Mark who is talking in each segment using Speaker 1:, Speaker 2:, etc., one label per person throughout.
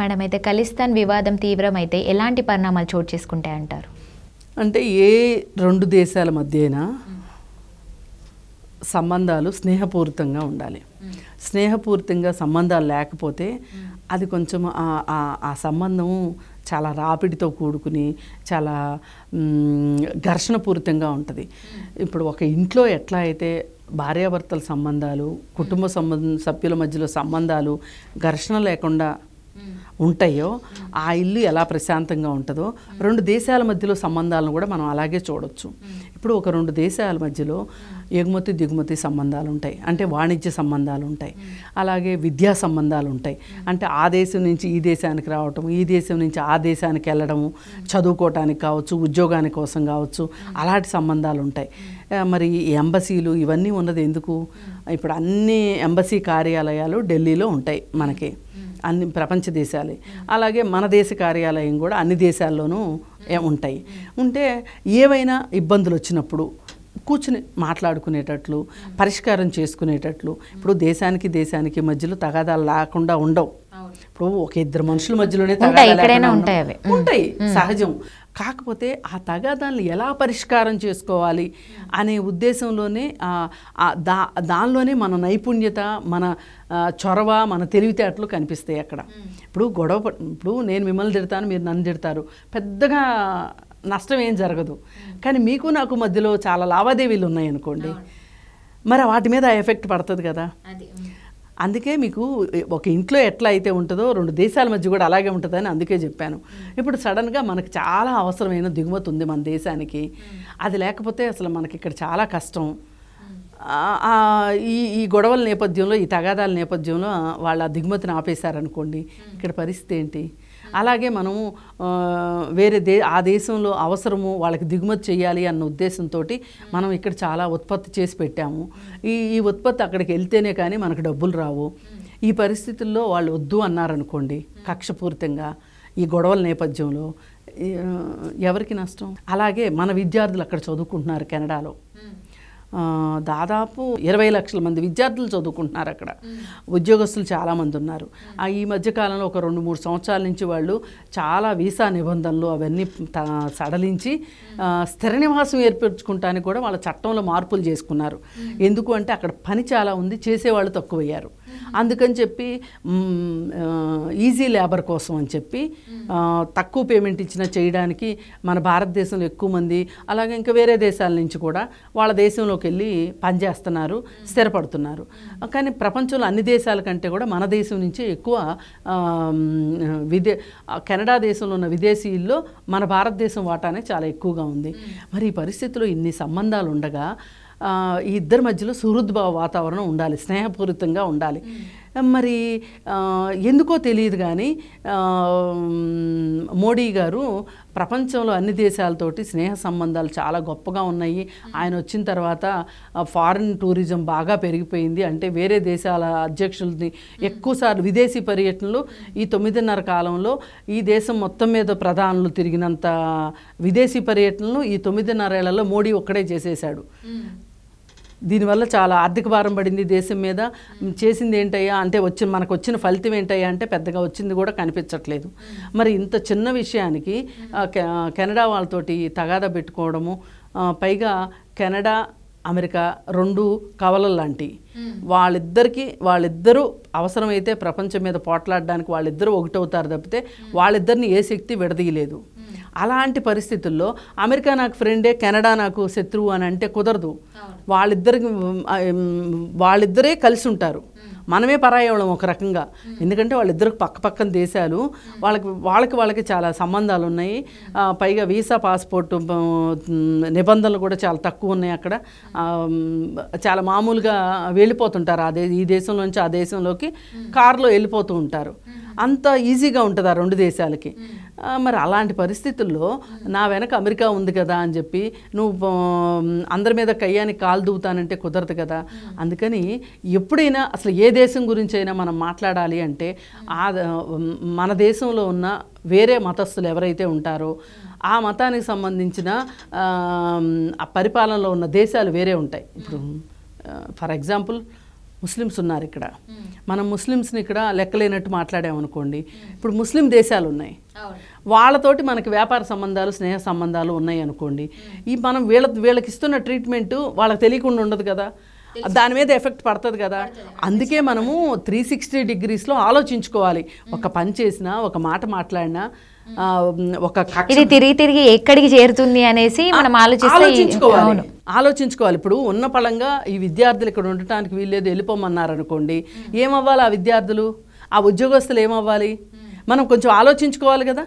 Speaker 1: madam అయితే ఖలిస్తాన్ వివాదం తీవ్రమైతే ఎలాంటి పరిణామాలు చోటు చేసుకుంటాయంటారు అంటే ఏ రెండు దేశాల మధ్యన సంబంధాలు స్నేహపూరితంగా ఉండాలి స్నేహపూరితంగా సంబంధాలు లేకపోతే అది కొంచెం ఆ సంబంధం చాలా రాపిడితో కూడుకుని చాలా ఘర్షణపూరితంగా ఉంటుంది ఇప్పుడు ఒక ఇంట్లో ఎట్లా అయితే భార్యాభర్తల సంబంధాలు కుటుంబ సంబంధ సభ్యుల మధ్యలో సంబంధాలు ఘర్షణ లేకుండా ఉంటాయో ఆ ఇల్లు ఎలా ప్రశాంతంగా ఉంటుందో రెండు దేశాల మధ్యలో సంబంధాలను కూడా మనం అలాగే చూడవచ్చు ఇప్పుడు ఒక రెండు దేశాల మధ్యలో ఎగుమతి దిగుమతి సంబంధాలు ఉంటాయి అంటే వాణిజ్య సంబంధాలు ఉంటాయి అలాగే విద్యా సంబంధాలు ఉంటాయి అంటే ఆ దేశం నుంచి ఈ దేశానికి రావటం ఈ దేశం నుంచి ఆ దేశానికి వెళ్ళడము చదువుకోవటానికి కావచ్చు ఉద్యోగానికి కోసం కావచ్చు అలాంటి సంబంధాలు ఉంటాయి మరి ఎంబసీలు ఇవన్నీ ఉన్నది ఎందుకు ఇప్పుడు అన్ని ఎంబసీ కార్యాలయాలు ఢిల్లీలో ఉంటాయి మనకి అన్ని ప్రపంచ దేశాలే అలాగే మన దేశ కార్యాలయం కూడా అన్ని దేశాల్లోనూ ఉంటాయి ఉంటే ఏవైనా ఇబ్బందులు వచ్చినప్పుడు కూర్చుని మాట్లాడుకునేటట్లు పరిష్కారం చేసుకునేటట్లు ఇప్పుడు దేశానికి దేశానికి మధ్యలో తగాదాలు లేకుండా ఉండవు ఇప్పుడు ఒక ఇద్దరు మనుషుల మధ్యలోనే తగాదాలు ఉంటాయి సహజం కాకపోతే ఆ తగాదాన్ని ఎలా పరిష్కారం చేసుకోవాలి అనే ఉద్దేశంలోనే దా దానిలోనే మన నైపుణ్యత మన చొరవ మన తెలివితేటలు కనిపిస్తాయి అక్కడ ఇప్పుడు గొడవ ఇప్పుడు నేను మిమ్మల్ని తిడతాను మీరు నన్ను తిడతారు పెద్దగా నష్టం ఏం జరగదు కానీ మీకు నాకు మధ్యలో చాలా లావాదేవీలు ఉన్నాయనుకోండి మరి వాటి మీద ఎఫెక్ట్ పడుతుంది కదా అందుకే మీకు ఒక ఇంట్లో ఎట్లా అయితే ఉంటుందో రెండు దేశాల మధ్య కూడా అలాగే ఉంటుందని అందుకే చెప్పాను ఇప్పుడు సడన్గా మనకు చాలా అవసరమైన దిగుమతి ఉంది మన దేశానికి అది లేకపోతే అసలు మనకి ఇక్కడ చాలా కష్టం ఈ ఈ గొడవల నేపథ్యంలో ఈ తగాదాల నేపథ్యంలో వాళ్ళ దిగుమతిని ఆపేశారనుకోండి ఇక్కడ పరిస్థితి ఏంటి అలాగే మనము వేరే దే ఆ దేశంలో అవసరము వాళ్ళకి దిగుమతి చేయాలి అన్న ఉద్దేశంతో మనం ఇక్కడ చాలా ఉత్పత్తి చేసి పెట్టాము ఈ ఈ ఉత్పత్తి అక్కడికి వెళ్తేనే కానీ మనకు డబ్బులు రావు ఈ పరిస్థితుల్లో వాళ్ళు వద్దు అన్నారనుకోండి కక్షపూరితంగా ఈ గొడవల నేపథ్యంలో ఎవరికి నష్టం అలాగే మన విద్యార్థులు అక్కడ చదువుకుంటున్నారు కెనడాలో దాదాపు ఇరవై లక్షల మంది విద్యార్థులు చదువుకుంటున్నారు అక్కడ ఉద్యోగస్తులు చాలామంది ఉన్నారు ఈ మధ్యకాలంలో ఒక రెండు మూడు సంవత్సరాల నుంచి వాళ్ళు చాలా వీసా నిబంధనలు అవన్నీ సడలించి స్థిర నివాసం ఏర్పరచుకుంటానికి కూడా వాళ్ళ చట్టంలో మార్పులు చేసుకున్నారు ఎందుకు అంటే అక్కడ పని చాలా ఉంది చేసేవాళ్ళు తక్కువయ్యారు అందుకని చెప్పి ఈజీ లేబర్ కోసం అని చెప్పి తక్కువ పేమెంట్ ఇచ్చిన చేయడానికి మన భారతదేశంలో ఎక్కువ మంది అలాగే ఇంకా వేరే దేశాల నుంచి కూడా వాళ్ళ దేశంలోకి వెళ్ళి పనిచేస్తున్నారు స్థిరపడుతున్నారు కానీ ప్రపంచంలో అన్ని దేశాల కంటే కూడా మన దేశం నుంచి ఎక్కువ విదే కెనడా దేశంలో ఉన్న విదేశీయుల్లో మన భారతదేశం వాటానే చాలా ఎక్కువగా ఉంది మరి ఈ పరిస్థితిలో ఇన్ని సంబంధాలు ఉండగా ఈ ఇద్దరి మధ్యలో సుహృద్భావ వాతావరణం ఉండాలి స్నేహపూరితంగా ఉండాలి మరి ఎందుకో తెలియదు కానీ మోడీ గారు ప్రపంచంలో అన్ని దేశాలతోటి స్నేహ సంబంధాలు చాలా గొప్పగా ఉన్నాయి ఆయన వచ్చిన తర్వాత ఫారిన్ టూరిజం బాగా పెరిగిపోయింది అంటే వేరే దేశాల అధ్యక్షులని ఎక్కువసార్లు విదేశీ పర్యటనలు ఈ తొమ్మిదిన్నర కాలంలో ఈ దేశం మొత్తం మీద ప్రధానులు తిరిగినంత విదేశీ పర్యటనలు ఈ తొమ్మిదిన్నరేళ్లలో మోడీ ఒక్కడే చేసేశాడు దీనివల్ల చాలా ఆర్థిక భారం పడింది దేశం మీద చేసింది ఏంటయ్యా అంటే వచ్చిన మనకు వచ్చిన ఫలితం ఏంటయ్యా అంటే పెద్దగా వచ్చింది కూడా కనిపించట్లేదు మరి ఇంత చిన్న విషయానికి కెనడా వాళ్ళతోటి తగాదా పెట్టుకోవడము పైగా కెనడా అమెరికా రెండు కవల లాంటి వాళ్ళిద్దరికీ వాళ్ళిద్దరూ అవసరమైతే ప్రపంచం మీద పోట్లాడడానికి వాళ్ళిద్దరూ ఒకటవుతారు తప్పితే వాళ్ళిద్దరిని ఏ శక్తి విడదీయలేదు అలాంటి పరిస్థితుల్లో అమెరికా నాకు ఫ్రెండే కెనడా నాకు శత్రువు అని అంటే కుదరదు వాళ్ళిద్దరికి వాళ్ళిద్దరే కలిసి ఉంటారు మనమే పరాయవాళ్ళం ఒక రకంగా ఎందుకంటే వాళ్ళిద్దరు పక్క పక్కన దేశాలు వాళ్ళకి వాళ్ళకి వాళ్ళకి చాలా సంబంధాలు ఉన్నాయి పైగా వీసా పాస్పోర్ట్ నిబంధనలు కూడా చాలా తక్కువ ఉన్నాయి అక్కడ చాలా మామూలుగా వెళ్ళిపోతుంటారు అదే ఈ దేశంలో నుంచి ఆ దేశంలోకి కారులో వెళ్ళిపోతూ ఉంటారు అంత ఈజీగా ఉంటుంది ఆ రెండు దేశాలకి మరి అలాంటి పరిస్థితుల్లో నా వెనక అమెరికా ఉంది కదా అని చెప్పి నువ్వు అందరి మీద కయ్యాన్ని కాలు దూతానంటే కుదరదు కదా అందుకని ఎప్పుడైనా అసలు ఏ దేశం గురించి అయినా మనం మాట్లాడాలి అంటే ఆ మన దేశంలో ఉన్న వేరే మతస్థులు ఎవరైతే ఉంటారో ఆ మతానికి సంబంధించిన పరిపాలనలో ఉన్న దేశాలు వేరే ఉంటాయి ఇప్పుడు ఫర్ ఎగ్జాంపుల్ ముస్లిమ్స్ ఉన్నారు ఇక్కడ మనం ముస్లిమ్స్ని ఇక్కడ లెక్కలేనట్టు మాట్లాడామనుకోండి ఇప్పుడు ముస్లిం దేశాలు ఉన్నాయి వాళ్ళతోటి మనకి వ్యాపార సంబంధాలు స్నేహ సంబంధాలు ఉన్నాయి అనుకోండి ఈ మనం వీళ్ళ వీళ్ళకి ఇస్తున్న ట్రీట్మెంటు వాళ్ళకి తెలియకుండా ఉండదు కదా దాని మీద ఎఫెక్ట్ పడుతుంది కదా అందుకే మనము త్రీ సిక్స్టీ డిగ్రీస్లో ఆలోచించుకోవాలి ఒక పని చేసినా ఒక మాట మాట్లాడినా ఒక ఇది తిరిగి తిరిగి ఎక్కడికి చేరుతుంది అనేసి మనం ఆలోచించుకోవాలి ఆలోచించుకోవాలి ఇప్పుడు ఉన్న పళంగా ఈ విద్యార్థులు ఇక్కడ ఉండటానికి వీల్లేదు వెళ్ళిపోమన్నారు అనుకోండి ఏమవ్వాలి ఆ విద్యార్థులు ఆ ఉద్యోగస్తులు ఏమవ్వాలి మనం కొంచెం ఆలోచించుకోవాలి కదా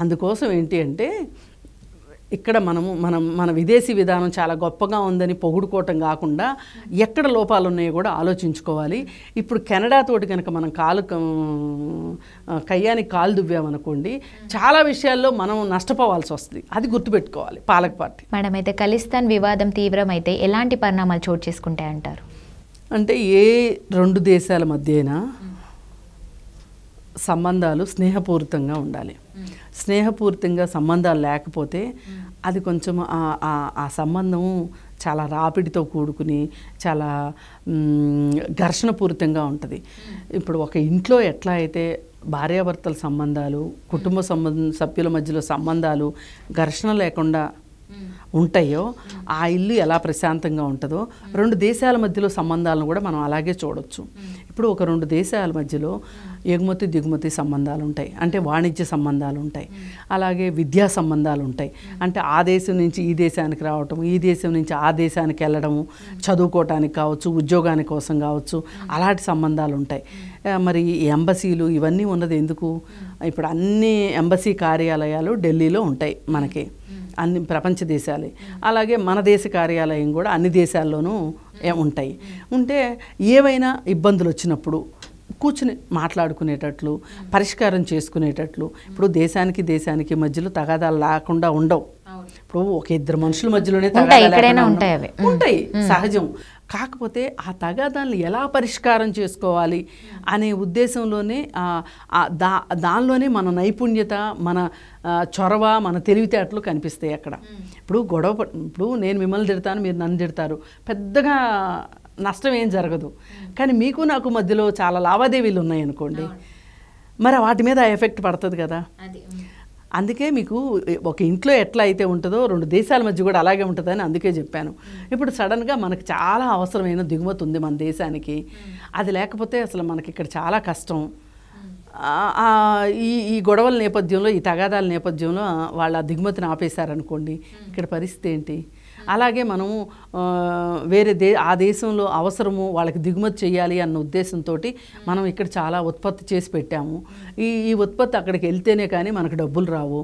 Speaker 1: అందుకోసం ఏంటి అంటే ఇక్కడ మనము మనం మన విదేశీ విధానం చాలా గొప్పగా ఉందని పొగుడుకోవటం కాకుండా ఎక్కడ లోపాలు ఉన్నాయో కూడా ఆలోచించుకోవాలి ఇప్పుడు కెనడాతోటి కనుక మనం కాలు కయ్యానికి కాలు దువ్వామనుకోండి చాలా విషయాల్లో మనం నష్టపోవాల్సి వస్తుంది అది గుర్తుపెట్టుకోవాలి పాలక పార్టీ మేడం అయితే ఖలిస్తాన్ వివాదం తీవ్రమైతే ఎలాంటి పరిణామాలు చోటు చేసుకుంటాయంటారు అంటే ఏ రెండు దేశాల మధ్యనా సంబంధాలు స్నేహపూరితంగా ఉండాలి స్నేహపూరితంగా సంబంధాలు లేకపోతే అది కొంచెం ఆ సంబంధం చాలా రాపిడితో కూడుకుని చాలా ఘర్షణపూరితంగా ఉంటుంది ఇప్పుడు ఒక ఇంట్లో ఎట్లా అయితే భార్యాభర్తల సంబంధాలు కుటుంబ సంబంధ సభ్యుల మధ్యలో సంబంధాలు ఘర్షణ లేకుండా ఉంటాయో ఆ ఇల్లు ఎలా ప్రశాంతంగా ఉంటుందో రెండు దేశాల మధ్యలో సంబంధాలను కూడా మనం అలాగే చూడొచ్చు ఇప్పుడు ఒక రెండు దేశాల మధ్యలో ఎగుమతి దిగుమతి సంబంధాలు ఉంటాయి అంటే వాణిజ్య సంబంధాలు ఉంటాయి అలాగే విద్యా సంబంధాలు ఉంటాయి అంటే ఆ దేశం నుంచి ఈ దేశానికి రావటం ఈ దేశం నుంచి ఆ దేశానికి వెళ్ళడము చదువుకోవటానికి కావచ్చు ఉద్యోగాని కోసం కావచ్చు అలాంటి సంబంధాలు ఉంటాయి మరి ఎంబసీలు ఇవన్నీ ఉన్నది ఎందుకు ఇప్పుడు అన్ని ఎంబసీ కార్యాలయాలు ఢిల్లీలో ఉంటాయి మనకి అన్ని ప్రపంచ దేశాలే అలాగే మన దేశ కార్యాలయం కూడా అన్ని దేశాల్లోనూ ఉంటాయి ఉంటే ఏవైనా ఇబ్బందులు వచ్చినప్పుడు కూర్చుని మాట్లాడుకునేటట్లు పరిష్కారం చేసుకునేటట్లు ఇప్పుడు దేశానికి దేశానికి మధ్యలో తగాదాలు లేకుండా ఉండవు ఇప్పుడు ఒక ఇద్దరు మనుషుల మధ్యలోనే ఎక్కడైనా ఉంటాయి ఉంటాయి సహజం కాకపోతే ఆ తగాదాన్ని ఎలా పరిష్కారం చేసుకోవాలి అనే ఉద్దేశంలోనే దా దానిలోనే మన నైపుణ్యత మన చొరవ మన తెలివితేటలు కనిపిస్తాయి అక్కడ ఇప్పుడు గొడవ ఇప్పుడు నేను మిమ్మల్ని తిడతాను మీరు నన్ను తిడతారు పెద్దగా నష్టం ఏం జరగదు కానీ మీకు నాకు మధ్యలో చాలా లావాదేవీలు ఉన్నాయి అనుకోండి మరి వాటి మీద ఎఫెక్ట్ పడుతుంది కదా అందుకే మీకు ఒక ఇంట్లో ఎట్లా అయితే ఉంటుందో రెండు దేశాల మధ్య కూడా అలాగే ఉంటుందని అందుకే చెప్పాను ఇప్పుడు సడన్గా మనకు చాలా అవసరమైన దిగుమతి ఉంది మన దేశానికి అది లేకపోతే అసలు మనకి ఇక్కడ చాలా కష్టం ఈ ఈ గొడవల నేపథ్యంలో ఈ తగాదాల నేపథ్యంలో వాళ్ళ దిగుమతిని ఆపేశారనుకోండి ఇక్కడ పరిస్థితి ఏంటి అలాగే మనము వేరే దే ఆ దేశంలో అవసరము వాళ్ళకి దిగుమతి చేయాలి అన్న ఉద్దేశంతో మనం ఇక్కడ చాలా ఉత్పత్తి చేసి పెట్టాము ఈ ఈ ఉత్పత్తి అక్కడికి వెళ్తేనే కానీ మనకు డబ్బులు రావు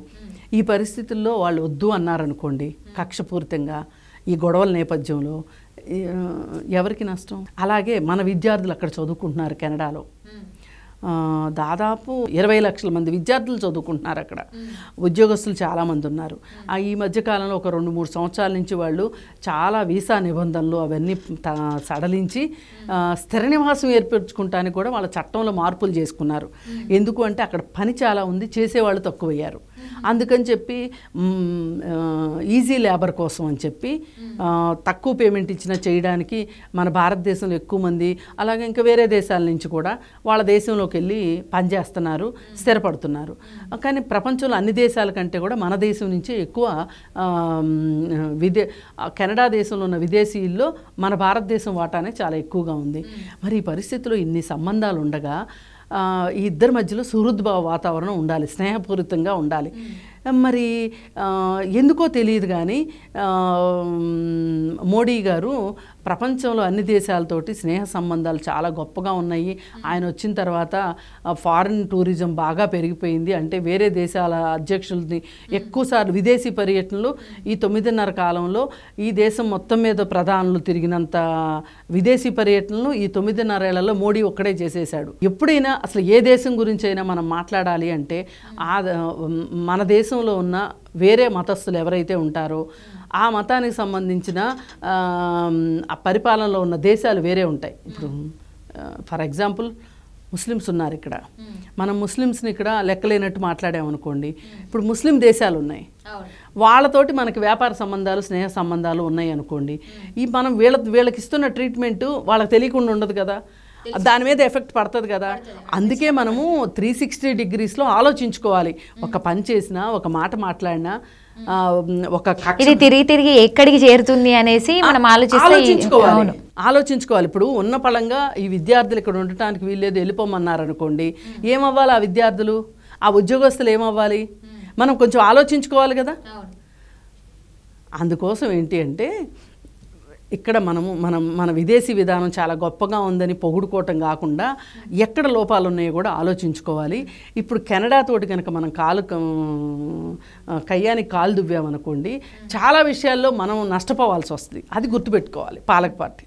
Speaker 1: ఈ పరిస్థితుల్లో వాళ్ళు వద్దు అన్నారనుకోండి కక్షపూరితంగా ఈ గొడవల నేపథ్యంలో ఎవరికి నష్టం అలాగే మన విద్యార్థులు అక్కడ చదువుకుంటున్నారు కెనడాలో దాదాపు ఇరవై లక్షల మంది విద్యార్థులు చదువుకుంటున్నారు అక్కడ ఉద్యోగస్తులు చాలామంది ఉన్నారు ఈ మధ్య కాలంలో ఒక రెండు మూడు సంవత్సరాల నుంచి వాళ్ళు చాలా వీసా నిబంధనలు అవన్నీ సడలించి స్థిర నివాసం ఏర్పరచుకుంటానికి కూడా వాళ్ళ చట్టంలో మార్పులు చేసుకున్నారు ఎందుకు అంటే అక్కడ పని చాలా ఉంది చేసేవాళ్ళు తక్కువయ్యారు అందుకని చెప్పి ఈజీ లేబర్ కోసం అని చెప్పి తక్కువ పేమెంట్ ఇచ్చిన చేయడానికి మన భారతదేశంలో ఎక్కువ మంది అలాగే ఇంకా వేరే దేశాల నుంచి కూడా వాళ్ళ దేశంలోకి వెళ్ళి పనిచేస్తున్నారు స్థిరపడుతున్నారు కానీ ప్రపంచంలో అన్ని దేశాల కంటే కూడా మన దేశం నుంచి ఎక్కువ విదే కెనడా దేశంలో ఉన్న విదేశీయుల్లో మన భారతదేశం వాటానే చాలా ఎక్కువగా ఉంది మరి ఈ పరిస్థితిలో ఇన్ని సంబంధాలు ఉండగా ఈ ఇద్దరి మధ్యలో సుహృద్భావ వాతావరణం ఉండాలి స్నేహపూరితంగా ఉండాలి మరి ఎందుకో తెలియదు కానీ మోడీ గారు ప్రపంచంలో అన్ని దేశాలతోటి స్నేహ సంబంధాలు చాలా గొప్పగా ఉన్నాయి ఆయన వచ్చిన తర్వాత ఫారిన్ టూరిజం బాగా పెరిగిపోయింది అంటే వేరే దేశాల అధ్యక్షులని ఎక్కువసార్లు విదేశీ పర్యటనలు ఈ తొమ్మిదిన్నర కాలంలో ఈ దేశం మొత్తం మీద ప్రధానులు తిరిగినంత విదేశీ పర్యటనలు ఈ తొమ్మిదిన్నర మోడీ ఒక్కడే చేసేశాడు ఎప్పుడైనా అసలు ఏ దేశం గురించి అయినా మనం మాట్లాడాలి అంటే ఆ మన దేశంలో ఉన్న వేరే మతస్థులు ఎవరైతే ఉంటారో ఆ మతానికి సంబంధించిన పరిపాలనలో ఉన్న దేశాలు వేరే ఉంటాయి ఇప్పుడు ఫర్ ఎగ్జాంపుల్ ముస్లిమ్స్ ఉన్నారు ఇక్కడ మనం ముస్లిమ్స్ని ఇక్కడ లెక్కలేనట్టు మాట్లాడామనుకోండి ఇప్పుడు ముస్లిం దేశాలు ఉన్నాయి వాళ్ళతోటి మనకి వ్యాపార సంబంధాలు స్నేహ సంబంధాలు ఉన్నాయి అనుకోండి ఈ మనం వీళ్ళ వీళ్ళకి ఇస్తున్న ట్రీట్మెంట్ వాళ్ళకి తెలియకుండా ఉండదు కదా దాని మీద ఎఫెక్ట్ పడుతుంది కదా అందుకే మనము త్రీ సిక్స్టీ డిగ్రీస్లో ఆలోచించుకోవాలి ఒక పని చేసినా ఒక మాట మాట్లాడినా ఒక ఇది తిరిగి తిరిగి ఎక్కడికి చేరుతుంది అనేసి మనం ఆలోచించుకోవాలి ఆలోచించుకోవాలి ఇప్పుడు ఉన్న పళంగా ఈ విద్యార్థులు ఇక్కడ ఉండటానికి వీల్లేదు వెళ్ళిపోమన్నారు అనుకోండి ఏమవ్వాలి ఆ విద్యార్థులు ఆ ఉద్యోగస్తులు ఏమవ్వాలి మనం కొంచెం ఆలోచించుకోవాలి కదా అందుకోసం ఏంటి అంటే ఇక్కడ మనము మనం మన విదేశీ విధానం చాలా గొప్పగా ఉందని పొగుడుకోవటం కాకుండా ఎక్కడ లోపాలు ఉన్నాయో కూడా ఆలోచించుకోవాలి ఇప్పుడు కెనడా తోటి కనుక మనం కాలు కయ్యానికి కాలు దువ్వామనుకోండి చాలా విషయాల్లో మనం నష్టపోవాల్సి వస్తుంది అది గుర్తుపెట్టుకోవాలి పాలక పార్టీ